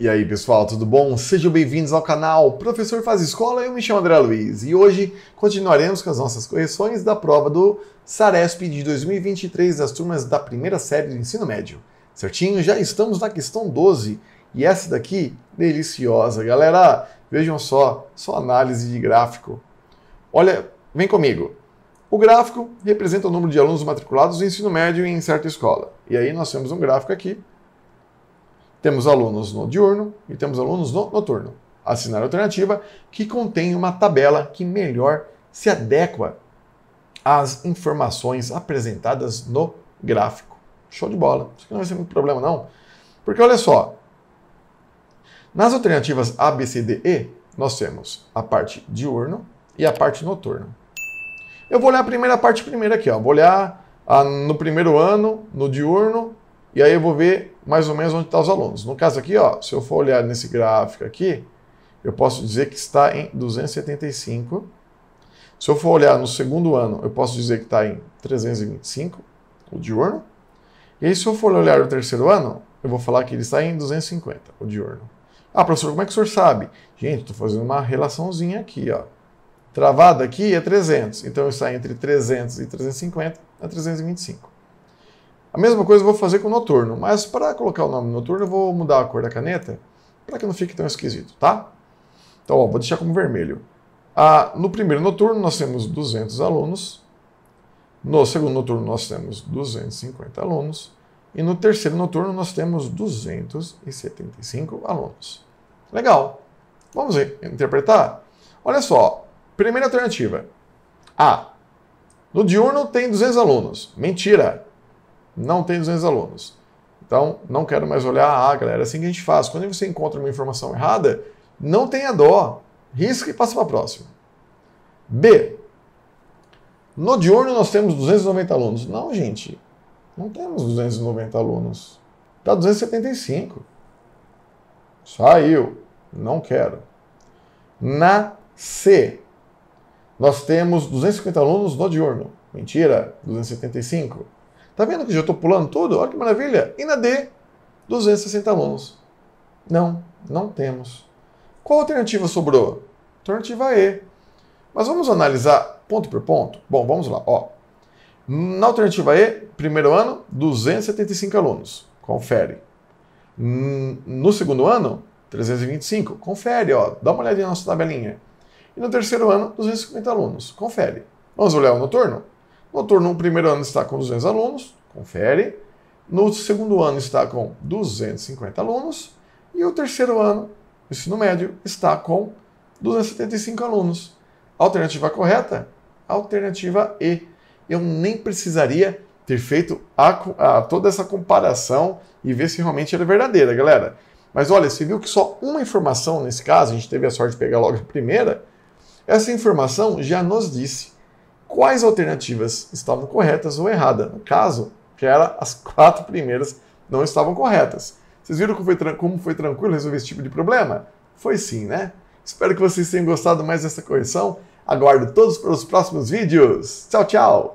E aí pessoal, tudo bom? Sejam bem-vindos ao canal Professor Faz Escola, eu me chamo André Luiz e hoje continuaremos com as nossas correções da prova do SARESP de 2023 das turmas da primeira série do ensino médio. Certinho? Já estamos na questão 12 e essa daqui, deliciosa, galera! Vejam só, só análise de gráfico. Olha, vem comigo. O gráfico representa o número de alunos matriculados do ensino médio em certa escola. E aí nós temos um gráfico aqui temos alunos no diurno e temos alunos no noturno. Assinar a alternativa que contém uma tabela que melhor se adequa às informações apresentadas no gráfico. Show de bola. Isso aqui não vai ser muito problema, não. Porque olha só, nas alternativas A, B, C, D, E, nós temos a parte diurno e a parte noturno. Eu vou olhar a primeira parte primeiro aqui, ó. Vou olhar a, ah, no primeiro ano, no diurno, e aí eu vou ver mais ou menos onde estão tá os alunos. No caso aqui, ó, se eu for olhar nesse gráfico aqui, eu posso dizer que está em 275. Se eu for olhar no segundo ano, eu posso dizer que está em 325, o diurno. E aí, se eu for olhar o terceiro ano, eu vou falar que ele está em 250, o diurno. Ah, professor, como é que o senhor sabe? Gente, estou fazendo uma relaçãozinha aqui, ó. Travada aqui é 300, então está entre 300 e 350 a 325. A mesma coisa eu vou fazer com o noturno, mas para colocar o nome noturno eu vou mudar a cor da caneta para que não fique tão esquisito, tá? Então, ó, vou deixar como vermelho. Ah, no primeiro noturno nós temos 200 alunos, no segundo noturno nós temos 250 alunos e no terceiro noturno nós temos 275 alunos. Legal. Vamos interpretar? Olha só, primeira alternativa. A. No diurno tem 200 alunos. Mentira! não tem 200 alunos. Então, não quero mais olhar, ah, galera, é assim que a gente faz. Quando você encontra uma informação errada, não tenha dó, risca e passa para a próxima. B. No diurno nós temos 290 alunos. Não, gente, não temos 290 alunos. Está 275. Saiu. Não quero. Na C, nós temos 250 alunos no diurno. Mentira, 275. Tá vendo que já estou pulando tudo? Olha que maravilha! E na D, 260 alunos. Não, não temos. Qual alternativa sobrou? Alternativa E. Mas vamos analisar ponto por ponto? Bom, vamos lá. Ó, na alternativa E, primeiro ano, 275 alunos. Confere. No segundo ano, 325. Confere, ó. Dá uma olhadinha na nossa tabelinha. E no terceiro ano, 250 alunos. Confere. Vamos olhar o noturno? Doutor, no primeiro ano, está com 200 alunos, confere. No segundo ano, está com 250 alunos. E o terceiro ano, ensino médio, está com 275 alunos. Alternativa correta? Alternativa E. Eu nem precisaria ter feito a, a, toda essa comparação e ver se realmente era verdadeira, galera. Mas olha, você viu que só uma informação nesse caso, a gente teve a sorte de pegar logo a primeira, essa informação já nos disse quais alternativas estavam corretas ou erradas. No caso, que era as quatro primeiras não estavam corretas. Vocês viram como foi, como foi tranquilo resolver esse tipo de problema? Foi sim, né? Espero que vocês tenham gostado mais dessa correção. Aguardo todos para os próximos vídeos. Tchau, tchau!